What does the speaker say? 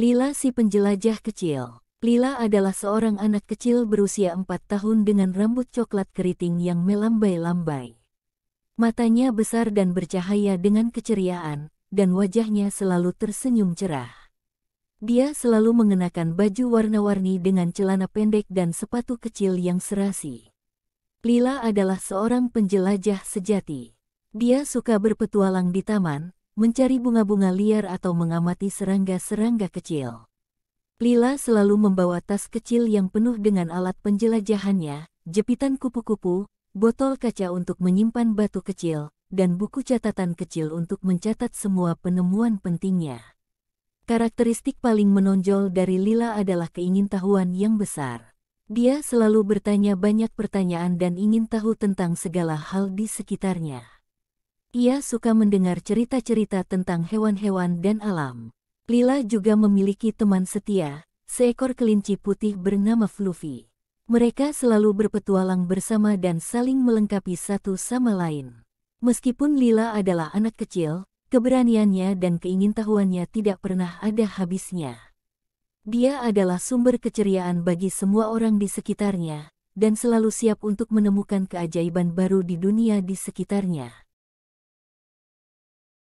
Lila si penjelajah kecil. Lila adalah seorang anak kecil berusia empat tahun dengan rambut coklat keriting yang melambai-lambai. Matanya besar dan bercahaya dengan keceriaan, dan wajahnya selalu tersenyum cerah. Dia selalu mengenakan baju warna-warni dengan celana pendek dan sepatu kecil yang serasi. Lila adalah seorang penjelajah sejati. Dia suka berpetualang di taman, mencari bunga-bunga liar atau mengamati serangga-serangga kecil. Lila selalu membawa tas kecil yang penuh dengan alat penjelajahannya, jepitan kupu-kupu, botol kaca untuk menyimpan batu kecil, dan buku catatan kecil untuk mencatat semua penemuan pentingnya. Karakteristik paling menonjol dari Lila adalah keingintahuan yang besar. Dia selalu bertanya banyak pertanyaan dan ingin tahu tentang segala hal di sekitarnya. Ia suka mendengar cerita-cerita tentang hewan-hewan dan alam. Lila juga memiliki teman setia, seekor kelinci putih bernama Fluffy. Mereka selalu berpetualang bersama dan saling melengkapi satu sama lain. Meskipun Lila adalah anak kecil, keberaniannya dan keingintahuannya tidak pernah ada habisnya. Dia adalah sumber keceriaan bagi semua orang di sekitarnya, dan selalu siap untuk menemukan keajaiban baru di dunia di sekitarnya.